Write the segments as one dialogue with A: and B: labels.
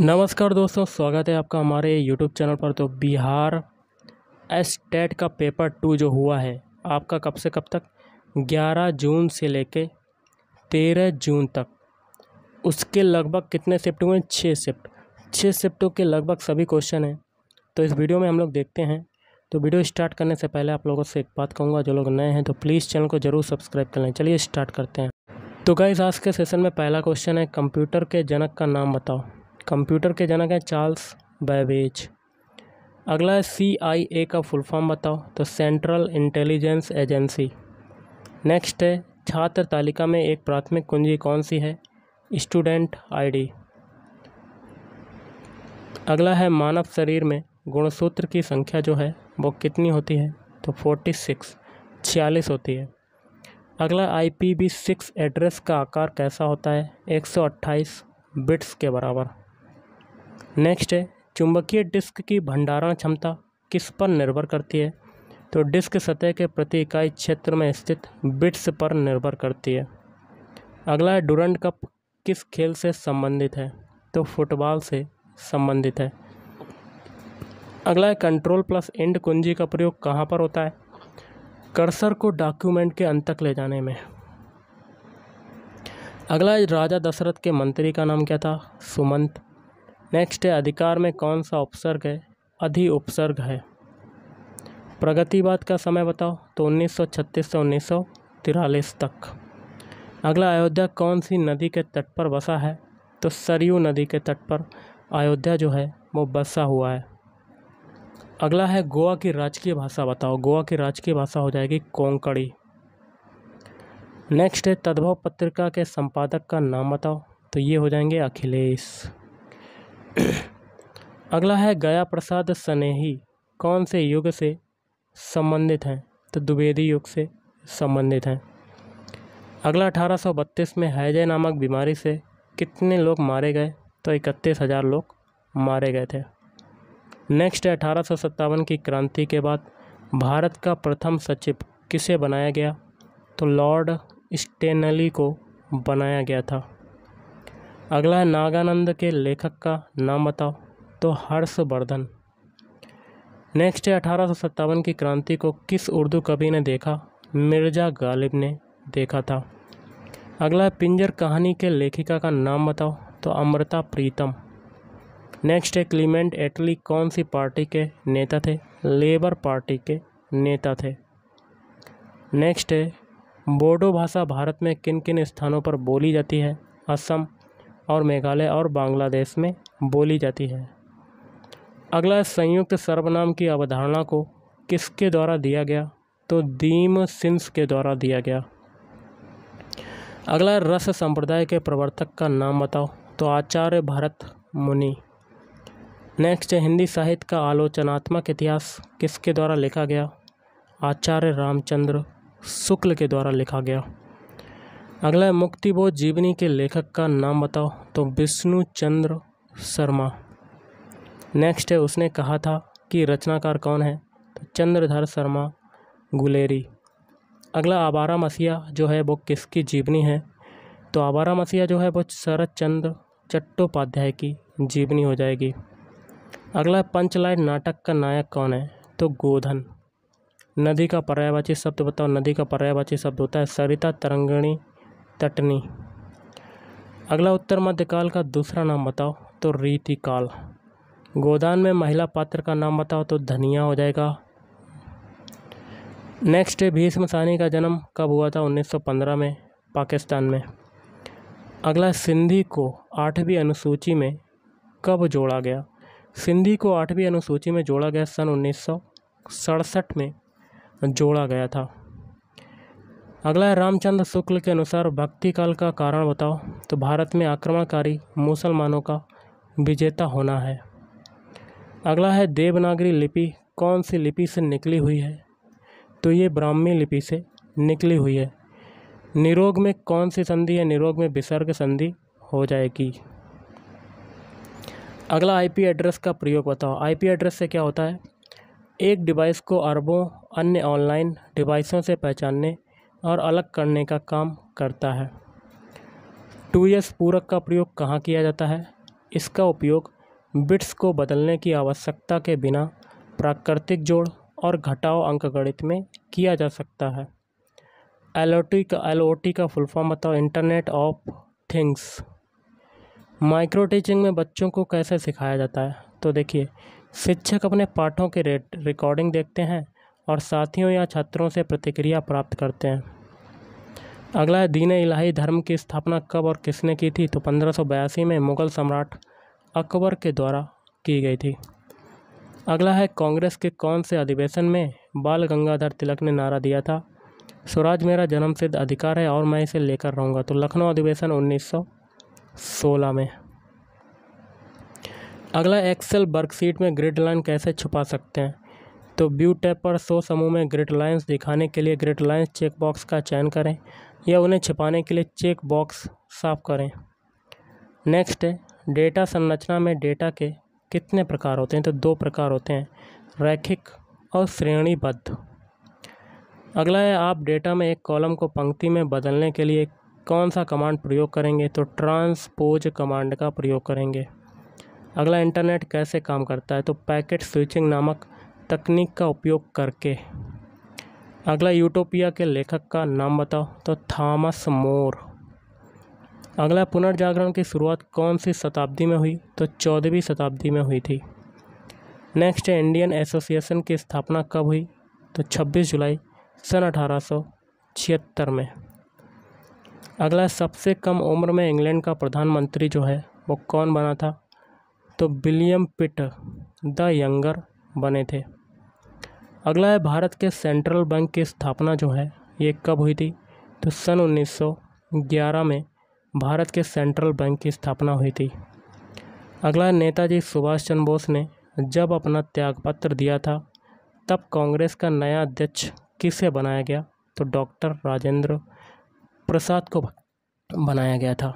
A: नमस्कार दोस्तों स्वागत है आपका हमारे यूट्यूब चैनल पर तो बिहार एस टेट का पेपर टू जो हुआ है आपका कब से कब तक 11 जून से लेके 13 जून तक उसके लगभग कितने शिफ्ट हुए छः शिफ्ट छः शिफ्टों के लगभग सभी क्वेश्चन हैं तो इस वीडियो में हम लोग देखते हैं तो वीडियो स्टार्ट करने से पहले आप लोगों से एक बात कहूँगा जो लोग नए हैं तो प्लीज़ चैनल को ज़रूर सब्सक्राइब कर लें चलिए स्टार्ट करते हैं तो गाइज आज के सेशन में पहला क्वेश्चन है कंप्यूटर के जनक का नाम बताओ कंप्यूटर के जनक हैं चार्ल्स बैबेज अगला है सी आई ए का फुल फॉर्म बताओ तो सेंट्रल इंटेलिजेंस एजेंसी नेक्स्ट है छात्र तालिका में एक प्राथमिक कुंजी कौन सी है स्टूडेंट आईडी अगला है मानव शरीर में गुणसूत्र की संख्या जो है वो कितनी होती है तो फोर्टी सिक्स छियालीस होती है अगला I P V six address का आकार कैसा होता है एक सौ अट्ठाईस बिट्स के बराबर नेक्स्ट है चुंबकीय डिस्क की भंडारण क्षमता किस पर निर्भर करती है तो डिस्क सतह के प्रति इकाई क्षेत्र में स्थित बिट्स पर निर्भर करती है अगला है डुरंड कप किस खेल से संबंधित है तो फुटबॉल से संबंधित है अगला है कंट्रोल प्लस एंड कुंजी का प्रयोग कहाँ पर होता है कर्सर को डॉक्यूमेंट के अंत तक ले जाने में अगला राजा दशरथ के मंत्री का नाम क्या था सुमंत नेक्स्ट है अधिकार में कौन सा उपसर्ग है अधि उपसर्ग है प्रगतिवाद का समय बताओ तो 1936 से उन्नीस तक अगला अयोध्या कौन सी नदी के तट पर बसा है तो सरयू नदी के तट पर अयोध्या जो है वो बसा हुआ है अगला है गोवा की राजकीय भाषा बताओ गोवा की राजकीय भाषा हो जाएगी कोंकड़ी नेक्स्ट है तद्भव पत्रिका के संपादक का नाम बताओ तो ये हो जाएंगे अखिलेश अगला है गया प्रसाद स्नेही कौन से युग से संबंधित हैं तो द्विवेदी युग से संबंधित हैं अगला 1832 में हैजय नामक बीमारी से कितने लोग मारे गए तो इकतीस हज़ार लोग मारे गए थे नेक्स्ट है अठारह की क्रांति के बाद भारत का प्रथम सचिव किसे बनाया गया तो लॉर्ड स्टेनली को बनाया गया था अगला है नागानंद के लेखक का नाम बताओ तो हर्षवर्धन नेक्स्ट है अठारह की क्रांति को किस उर्दू कवि ने देखा मिर्ज़ा गालिब ने देखा था अगला है पिंजर कहानी के लेखिका का नाम बताओ तो अमृता प्रीतम नेक्स्ट है क्लीमेंट एटली कौन सी पार्टी के नेता थे लेबर पार्टी के नेता थे नेक्स्ट है बोडो भाषा भारत में किन किन स्थानों पर बोली जाती है असम और मेघालय और बांग्लादेश में बोली जाती है अगला संयुक्त सर्वनाम की अवधारणा को किसके द्वारा दिया गया तो दीम सिंस के द्वारा दिया गया अगला रस संप्रदाय के प्रवर्तक का नाम बताओ तो आचार्य भरत मुनि नेक्स्ट हिंदी साहित्य का आलोचनात्मक इतिहास किसके द्वारा लिखा गया आचार्य रामचंद्र शुक्ल के द्वारा लिखा गया अगला मुक्तिबोध जीवनी के लेखक का नाम बताओ तो विष्णु चंद्र शर्मा नेक्स्ट है उसने कहा था कि रचनाकार कौन है तो चंद्रधर शर्मा गुलेरी अगला आबारा मसीहा जो है वो किसकी जीवनी है तो आबारा मसीहा जो है वो शरद चंद्र चट्टोपाध्याय की जीवनी हो जाएगी अगला पंचलाइट नाटक का नायक कौन है तो गोधन नदी का पर्यायवाची शब्द बताओ नदी का पर्यायवाची शब्द होता है सरिता तरंगणी तटनी अगला उत्तर मध्यकाल का दूसरा नाम बताओ तो रीतिकाल गोदान में महिला पात्र का नाम बताओ तो धनिया हो जाएगा नेक्स्ट है भीष्म सानी का जन्म कब हुआ था 1915 में पाकिस्तान में अगला सिंधी को आठवीं अनुसूची में कब जोड़ा गया सिंधी को आठवीं अनुसूची में जोड़ा गया सन उन्नीस में जोड़ा गया था अगला है रामचंद्र शुक्ल के अनुसार भक्ति काल का कारण बताओ तो भारत में आक्रमणकारी मुसलमानों का विजेता होना है अगला है देवनागरी लिपि कौन सी लिपि से निकली हुई है तो ये ब्राह्मी लिपि से निकली हुई है निरोग में कौन सी संधि है निरोग में विसर्ग संधि हो जाएगी अगला आईपी एड्रेस का प्रयोग बताओ आईपी एड्रेस से क्या होता है एक डिवाइस को अरबों अन्य ऑनलाइन डिवाइसों से पहचानने और अलग करने का काम करता है टू एस पूरक का प्रयोग कहाँ किया जाता है इसका उपयोग बिट्स को बदलने की आवश्यकता के बिना प्राकृतिक जोड़ और घटाव अंकगणित में किया जा सकता है एल का एल का फुल फॉर्म बताओ internet of things micro teaching में बच्चों को कैसे सिखाया जाता है तो देखिए शिक्षक अपने पाठों के रेट रिकॉर्डिंग देखते हैं और साथियों या छात्रों से प्रतिक्रिया प्राप्त करते हैं अगला है दीन इलाही धर्म की स्थापना कब और किसने की थी तो पंद्रह में मुग़ल सम्राट अकबर के द्वारा की गई थी अगला है कांग्रेस के कौन से अधिवेशन में बाल गंगाधर तिलक ने नारा दिया था स्वराज मेरा जन्मसिद्ध अधिकार है और मैं इसे लेकर रहूँगा तो लखनऊ अधिवेशन 1916 में अगला एक्सेल वर्कशीट में ग्रिड लाइन कैसे छुपा सकते हैं तो व्यू टैप पर सो समूह में ग्रेट लाइन्स दिखाने के लिए ग्रेट लाइन्स चेक बॉक्स का चयन करें या उन्हें छिपाने के लिए चेक बॉक्स साफ करें नेक्स्ट है डेटा संरचना में डेटा के कितने प्रकार होते हैं तो दो प्रकार होते हैं रैखिक और श्रेणीबद्ध अगला है आप डेटा में एक कॉलम को पंक्ति में बदलने के लिए कौन सा कमांड प्रयोग करेंगे तो ट्रांसपोज कमांड का प्रयोग करेंगे अगला इंटरनेट कैसे काम करता है तो पैकेट स्विचिंग नामक तकनीक का उपयोग करके अगला यूटोपिया के लेखक का नाम बताओ तो थॉमस मोर अगला पुनर्जागरण की शुरुआत कौन सी शताब्दी में हुई तो चौदहवीं शताब्दी में हुई थी नेक्स्ट इंडियन एसोसिएशन की स्थापना कब हुई तो 26 जुलाई सन अठारह में अगला सबसे कम उम्र में इंग्लैंड का प्रधानमंत्री जो है वो कौन बना था तो विलियम पिट द यंगर बने थे अगला है भारत के सेंट्रल बैंक की स्थापना जो है ये कब हुई थी तो सन 1911 में भारत के सेंट्रल बैंक की स्थापना हुई थी अगला नेताजी सुभाष चंद्र बोस ने जब अपना त्यागपत्र दिया था तब कांग्रेस का नया अध्यक्ष किसे बनाया गया तो डॉक्टर राजेंद्र प्रसाद को बनाया गया था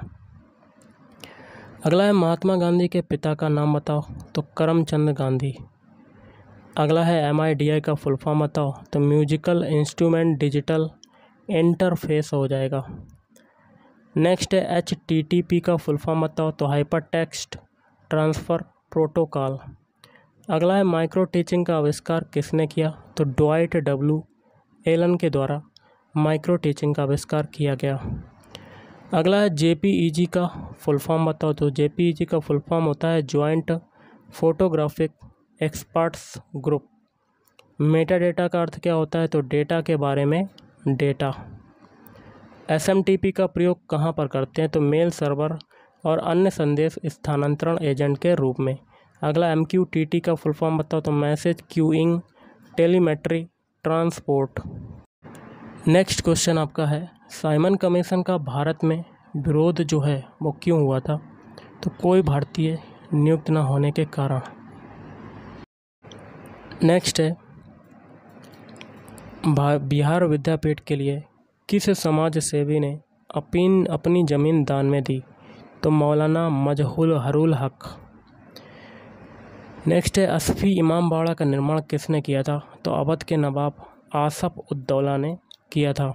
A: अगला है महात्मा गांधी के पिता का नाम बताओ तो करमचंद गांधी अगला है एम आई डी आई का फुल फॉर्म बताओ तो म्यूजिकल इंस्ट्रूमेंट डिजिटल इंटरफेस हो जाएगा नेक्स्ट है एच टी टी पी का फुल फॉर्म बताओ तो हाइपर टेक्स्ट ट्रांसफ़र प्रोटोकॉल अगला है माइक्रो टीचिंग का आविष्कार किसने किया तो डोइट डब्ल्यू एलन के द्वारा माइक्रो टीचिंग का आविष्कार किया गया अगला है जे e का फुल फॉर्म बताओ तो जे e का फुल फॉर्म होता है joint photographic experts group meta data का अर्थ क्या होता है तो डेटा के बारे में डेटा एस का प्रयोग कहाँ पर करते हैं तो मेल सर्वर और अन्य संदेश स्थानांतरण एजेंट के रूप में अगला एम का फुल फॉर्म बताओ तो message queuing telemetry transport next question आपका है साइमन कमीशन का भारत में विरोध जो है वो क्यों हुआ था तो कोई भारतीय नियुक्त न होने के कारण नेक्स्ट है बिहार विद्यापीठ के लिए किस समाज सेवी ने अपीन अपनी ज़मीन दान में दी तो मौलाना मजहुल हरुल हक नेक्स्ट है असफ़ी इमाम बाड़ा का निर्माण किसने किया था तो अवध के नवाब आसफ उद्दौला ने किया था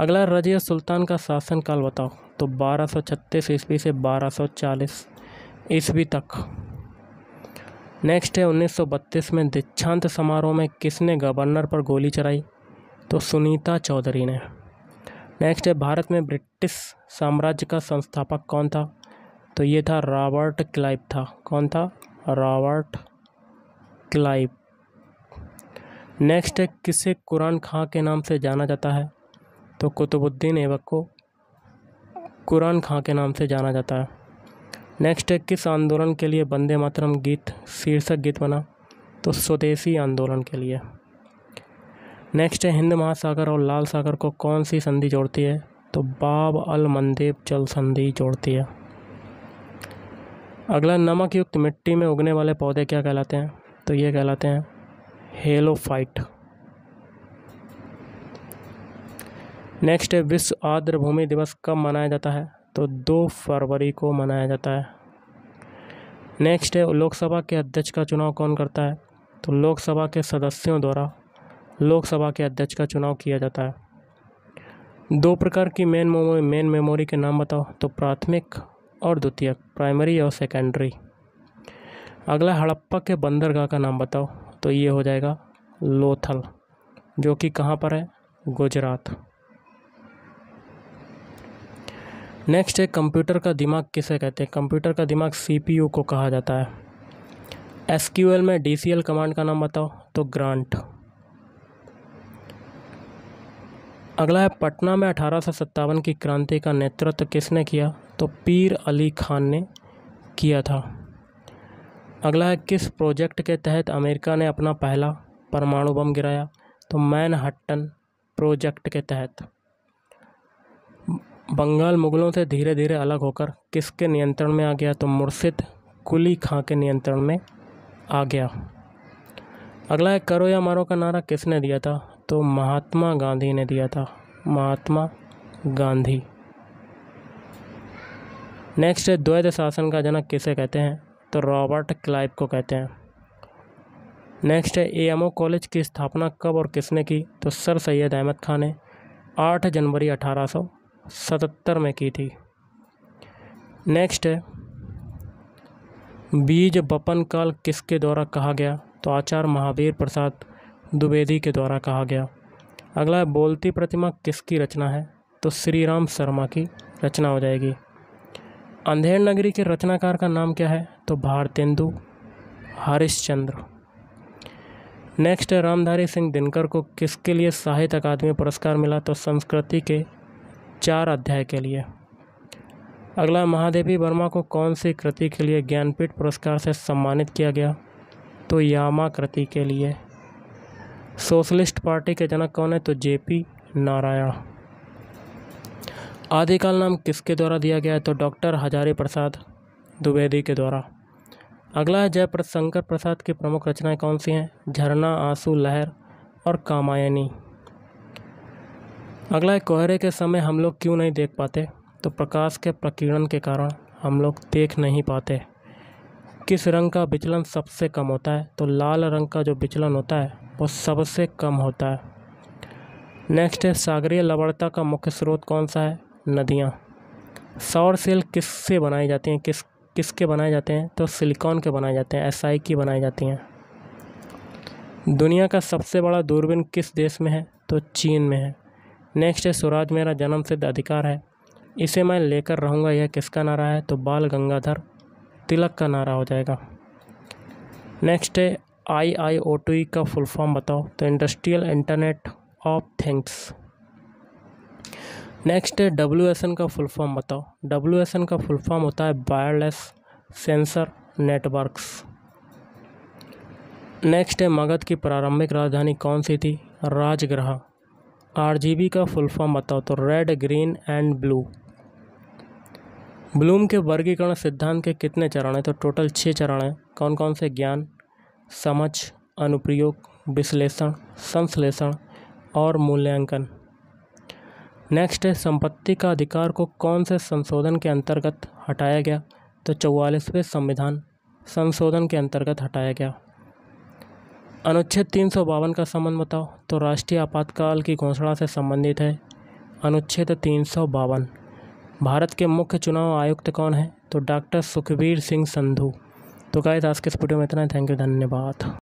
A: अगला रजिया सुल्तान का शासनकाल बताओ तो 1236 ईस्वी से 1240 ईस्वी तक नेक्स्ट है 1932 में दीक्षांत समारोह में किसने गवर्नर पर गोली चलाई तो सुनीता चौधरी ने नेक्स्ट है भारत में ब्रिटिश साम्राज्य का संस्थापक कौन था तो ये था रॉबर्ट क्लाइव था कौन था रॉबर्ट क्लाइव नेक्स्ट है किसे कुरान खां के नाम से जाना जाता है तो कुतुबुद्दीन ऐबक को कुरान खां के नाम से जाना जाता है नेक्स्ट है किस आंदोलन के लिए वंदे मातरम गीत शीर्षक गीत बना तो स्वदेशी आंदोलन के लिए नेक्स्ट है हिंद महासागर और लाल सागर को कौन सी संधि जोड़ती है तो बाब अल मंदेब जल संधि जोड़ती है अगला नमक युक्त मिट्टी में उगने वाले पौधे क्या कहलाते हैं तो ये कहलाते हैं हेलो फाइट नेक्स्ट है विश्व आर्द्र भूमि दिवस कब मनाया जाता है तो दो फरवरी को मनाया जाता है नेक्स्ट है लोकसभा के अध्यक्ष का चुनाव कौन करता है तो लोकसभा के सदस्यों द्वारा लोकसभा के अध्यक्ष का चुनाव किया जाता है दो प्रकार की मेन मेमोरी मेन मेमोरी के नाम बताओ तो प्राथमिक और द्वितीयक प्राइमरी और सेकेंडरी अगला हड़प्पा के बंदरगाह का नाम बताओ तो ये हो जाएगा लोथल जो कि कहाँ पर है गुजरात नेक्स्ट है कंप्यूटर का दिमाग किसे कहते हैं कंप्यूटर का दिमाग सीपीयू को कहा जाता है एसक्यूएल में डीसीएल कमांड का नाम बताओ तो ग्रांट अगला है पटना में अठारह की क्रांति का नेतृत्व किसने किया तो पीर अली खान ने किया था अगला है किस प्रोजेक्ट के तहत अमेरिका ने अपना पहला परमाणु बम गिराया तो हट्टन प्रोजेक्ट के तहत बंगाल मुगलों से धीरे धीरे अलग होकर किसके नियंत्रण में आ गया तो मुर्शिद कुली खां के नियंत्रण में आ गया अगला है करो या मारो का नारा किसने दिया था तो महात्मा गांधी ने दिया था महात्मा गांधी नेक्स्ट है द्वैत शासन का जनक किसे कहते हैं तो रॉबर्ट क्लाइव को कहते हैं नेक्स्ट है एएमओ कॉलेज की स्थापना कब और किसने की तो सर सैयद अहमद खान ने आठ जनवरी अठारह सौ सतहत्तर में की थी नेक्स्ट है बीज बपन काल किसके द्वारा कहा गया तो आचार्य महावीर प्रसाद द्विवेदी के द्वारा कहा गया अगला है बोलती प्रतिमा किसकी रचना है तो श्री राम शर्मा की रचना हो जाएगी अंधेर नगरी के रचनाकार का नाम क्या है तो भारतेंदु हरिश्चंद्र नेक्स्ट है रामधारी सिंह दिनकर को किसके लिए साहित्य अकादमी पुरस्कार मिला तो संस्कृति के चार अध्याय के लिए अगला महादेवी वर्मा को कौन सी कृति के लिए ज्ञानपीठ पुरस्कार से सम्मानित किया गया तो यामा कृति के लिए सोशलिस्ट पार्टी के जनक कौन है तो जेपी नारायण आदिकाल नाम किसके द्वारा दिया गया है तो डॉक्टर हजारी प्रसाद द्विवेदी के द्वारा अगला है जयप्रद शंकर प्रसाद की प्रमुख रचनाएं कौन सी हैं झरना आंसू लहर और कामायनी अगला है कोहरे के समय हम लोग क्यों नहीं देख पाते तो प्रकाश के प्रकीर्णन के कारण हम लोग देख नहीं पाते किस रंग का विचलन सबसे कम होता है तो लाल रंग का जो विचलन होता है वो सबसे कम होता है नेक्स्ट है सागरीय लवणता का मुख्य स्रोत कौन सा है नदियाँ सौर सेल किससे बनाई जाती हैं किस किसके बनाए जाते हैं तो सिलिकॉन के बनाए जाते हैं एसआई की बनाई जाती हैं दुनिया का सबसे बड़ा दूरबीन किस देश में है तो चीन में है नेक्स्ट है स्वराज मेरा जन्म सिद्ध अधिकार है इसे मैं लेकर रहूँगा यह किसका नारा है तो बाल गंगाधर तिलक का नारा हो जाएगा नेक्स्ट है आई आई ओ टी का फुल फॉर्म बताओ तो industrial internet of things next है डब्ल्यू एस एन का फुल फॉर्म बताओ डब्ल्यू एस एन का फुल फॉर्म होता है वायरलेस सेंसर नेटवर्क्स नेक्स्ट है मगध की प्रारंभिक राजधानी कौन सी थी राजगृह आर का फुल फॉर्म बताओ तो red green and blue Bloom के वर्गीकरण सिद्धांत के कितने चरण हैं तो टोटल छः चरण हैं कौन कौन से ज्ञान समझ अनुप्रयोग विश्लेषण संश्लेषण और मूल्यांकन नेक्स्ट है संपत्ति का अधिकार को कौन से संशोधन के अंतर्गत हटाया गया तो चौवालीसवें संविधान संशोधन के अंतर्गत हटाया गया अनुच्छेद तीन सौ बावन का संबंध बताओ तो राष्ट्रीय आपातकाल की घोषणा से संबंधित है अनुच्छेद तीन सौ बावन भारत के मुख्य चुनाव आयुक्त कौन है तो डॉक्टर सुखबीर सिंह संधू तो गाइस आज के इस वीडियो में इतना थैंक यू धन्यवाद